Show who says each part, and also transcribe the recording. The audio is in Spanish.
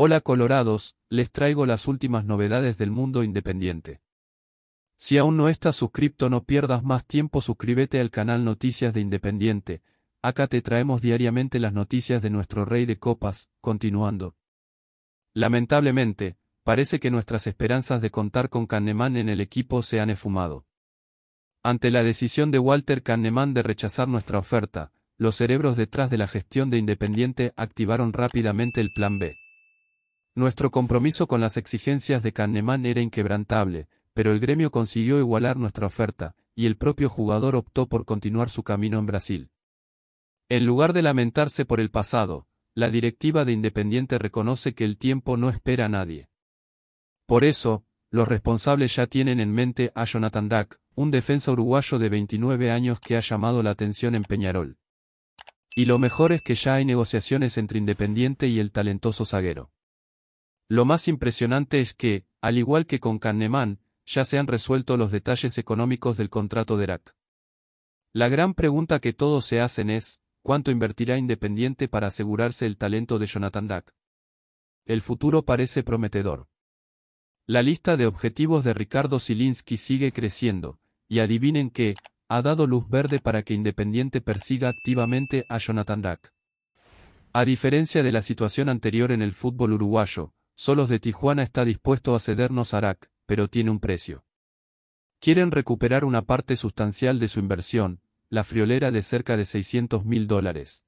Speaker 1: Hola Colorados, les traigo las últimas novedades del mundo independiente. Si aún no estás suscripto no pierdas más tiempo suscríbete al canal Noticias de Independiente, acá te traemos diariamente las noticias de nuestro rey de copas, continuando. Lamentablemente, parece que nuestras esperanzas de contar con Kahneman en el equipo se han esfumado. Ante la decisión de Walter Kahneman de rechazar nuestra oferta, los cerebros detrás de la gestión de Independiente activaron rápidamente el plan B. Nuestro compromiso con las exigencias de Kahneman era inquebrantable, pero el gremio consiguió igualar nuestra oferta, y el propio jugador optó por continuar su camino en Brasil. En lugar de lamentarse por el pasado, la directiva de Independiente reconoce que el tiempo no espera a nadie. Por eso, los responsables ya tienen en mente a Jonathan Duck, un defensa uruguayo de 29 años que ha llamado la atención en Peñarol. Y lo mejor es que ya hay negociaciones entre Independiente y el talentoso zaguero. Lo más impresionante es que, al igual que con Kahneman, ya se han resuelto los detalles económicos del contrato de Irak. La gran pregunta que todos se hacen es, ¿cuánto invertirá Independiente para asegurarse el talento de Jonathan Dack? El futuro parece prometedor. La lista de objetivos de Ricardo Silinski sigue creciendo, y adivinen que, ha dado luz verde para que Independiente persiga activamente a Jonathan Dack. A diferencia de la situación anterior en el fútbol uruguayo, Solos de Tijuana está dispuesto a cedernos Arak, pero tiene un precio. Quieren recuperar una parte sustancial de su inversión, la friolera de cerca de 600 mil dólares.